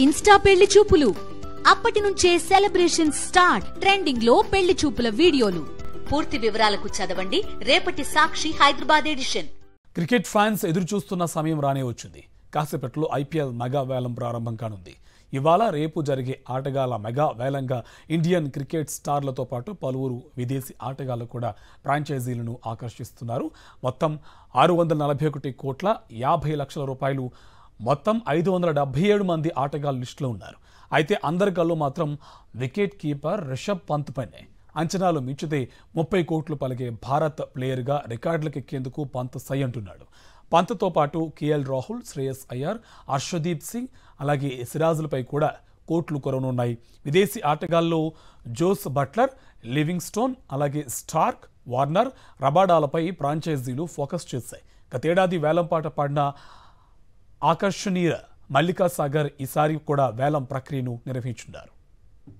Insta పెళ్లి చూపులు అప్పటి నుంచే సెలబ్రేషన్ స్టార్ట్ ట్రెండింగ్ లో పెళ్లి చూపుల వీడియోలు పూర్తి వివరాలకు చదవండి రేపటి Sakshi Hyderabad edition cricket fans ఎదురు చూస్తున్న సమయం రానే వచ్చింది కాసేపట్లో ఐపీఎల్ మెగా వేలం ప్రారంభం కానుంది ఇవాళ రేపు జరిగే ఆటగాళ్ల మెగా వేలంగా ఇండియన్ క్రికెట్ స్టార్లతో పాటు పలువురు విదేశీ ఆటగాళ్లు కూడా ఫ్రాంచైజీలను ఆకర్షిస్తున్నారు మొత్తం ఆరు వందల నలభై ఒకటి కోట్ల యాభై లక్షల రూపాయలు మొత్తం ఐదు వందల డెబ్బై ఏడు మంది ఆటగాళ్ళ లిస్టులో ఉన్నారు అయితే అందరి కళ్ళు మాత్రం వికెట్ కీపర్ రిషబ్ పంత్ పైనే అంచనాలు మించితే ముప్పై కోట్లు పలిగే భారత్ ప్లేయర్గా రికార్డులకు ఎక్కేందుకు పంత్ సై అంటున్నాడు పంత్తో పాటు కేఎల్ రాహుల్ శ్రేయస్ అయ్యర్ అర్షదీప్ సింగ్ అలాగే సిరాజులపై కూడా కోట్లు కొరవనున్నాయి విదేశీ ఆటగాల్లో జోస్ బట్లర్ లివింగ్స్టోన్ అలాగే స్టార్క్ వార్నర్ రబాడాలపై ఫ్రాంచైజీలు ఫోకస్ చేశాయి గతేడాది వేలంపాట పాడిన ఆకర్షణీయ మల్లికా సాగర్ ఈసారి కూడా వేలం ప్రక్రియను నిర్వహించున్నారు